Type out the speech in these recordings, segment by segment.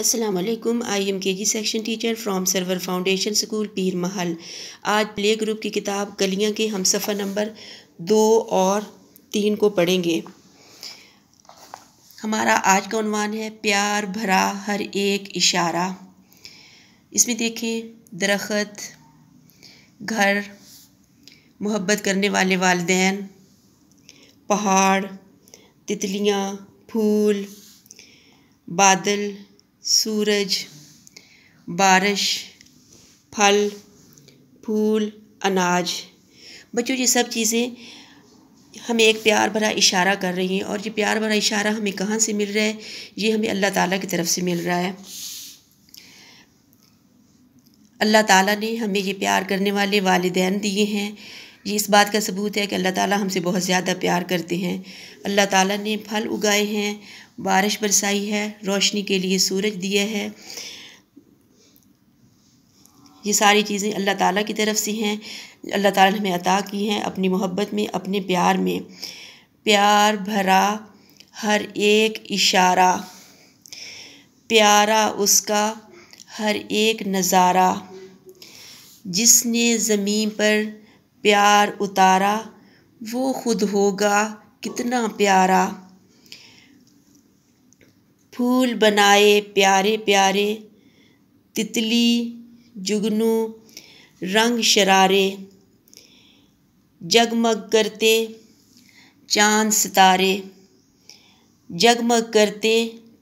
Aslam I am K G section teacher from Sarwar foundation school Pir Mahal आज play group की किताब गलियाँ के हम सफ़र नंबर दो और तीन को पढ़ेंगे हमारा आज का अनवान है प्यार भरा हर एक इशारा इसमें देखें दरख्त घर मोहब्बत करने वाले वालदेन पहाड़ तितलियाँ फूल बादल सूरज बारिश फल फूल अनाज बच्चों ये सब चीज़ें हमें एक प्यार भरा इशारा कर रही हैं और ये प्यार भरा इशारा हमें कहाँ से मिल रहा है ये हमें अल्लाह ताला की तरफ से मिल रहा है अल्लाह ताला ने हमें ये प्यार करने वाले वालदेन दिए हैं ये इस बात का सबूत है कि अल्लाह ताला हमसे बहुत ज़्यादा प्यार करते हैं अल्लाह ताला ने फल उगाए हैं बारिश बरसाई है रोशनी के लिए सूरज दिया है ये सारी चीज़ें अल्लाह ताला की तरफ से हैं अल्लाह ताला ने हमें अता की हैं अपनी मोहब्बत में अपने प्यार में प्यार भरा हर एक इशारा प्यारा उसका हर एक नज़ारा जिसने ज़मीन पर प्यार उतारा वो खुद होगा कितना प्यारा फूल बनाए प्यारे प्यारे तितली जुगनू रंग शरारे जगमग करते चांद सितारे जगमग करते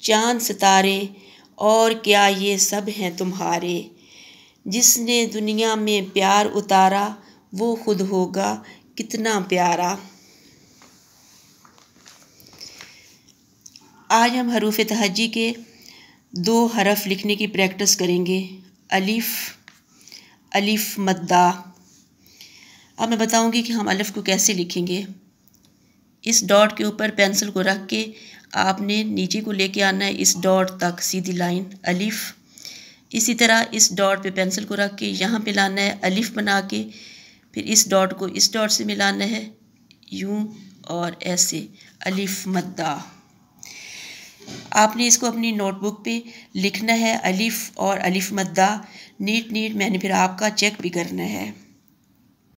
चांद सितारे और क्या ये सब हैं तुम्हारे जिसने दुनिया में प्यार उतारा वो खुद होगा कितना प्यारा आज हम हरूफ तहजी के दो हरफ लिखने की प्रैक्टिस करेंगे अलिफ अलिफ मद्दा अब मैं बताऊंगी कि हम अलिफ को कैसे लिखेंगे इस डॉट के ऊपर पेंसिल को रख के आपने नीचे को लेके आना है इस डॉट तक सीधी लाइन अलिफ इसी तरह इस डॉट पे पेंसिल को रख के यहाँ पे लाना है अलिफ बना के फिर इस डॉट को इस डॉट से मिलाना है यूँ और ऐसे अलिफ मद्दा आपने इसको अपनी नोटबुक पे लिखना है अलिफ़ और अलिफ़ मद्दा नीट नीट मैंने फिर आपका चेक भी करना है